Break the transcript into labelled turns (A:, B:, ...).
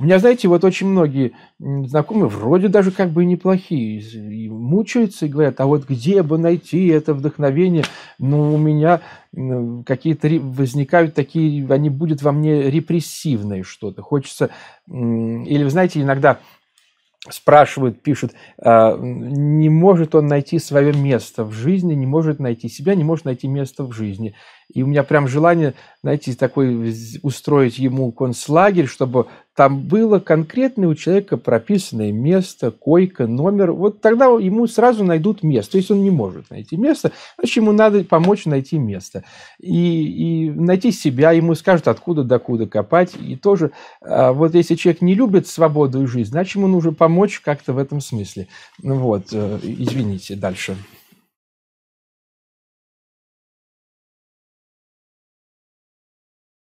A: У меня, знаете, вот очень многие знакомые, вроде даже как бы неплохие, и мучаются и говорят, а вот где бы найти это вдохновение? Ну, у меня какие-то возникают такие, они будут во мне репрессивные что-то. Хочется, или, знаете, иногда спрашивают, пишут, а, не может он найти свое место в жизни, не может найти себя, не может найти место в жизни. И у меня прям желание, знаете, такой устроить ему концлагерь, чтобы там было конкретное у человека прописанное место, койка, номер. Вот тогда ему сразу найдут место. То есть он не может найти место, значит, ему надо помочь найти место. И, и найти себя, ему скажут, откуда докуда копать. И тоже, а, вот если человек не любит свободу и жизнь, значит, ему нужно помочь как-то в этом смысле. Вот, э,
B: извините, дальше.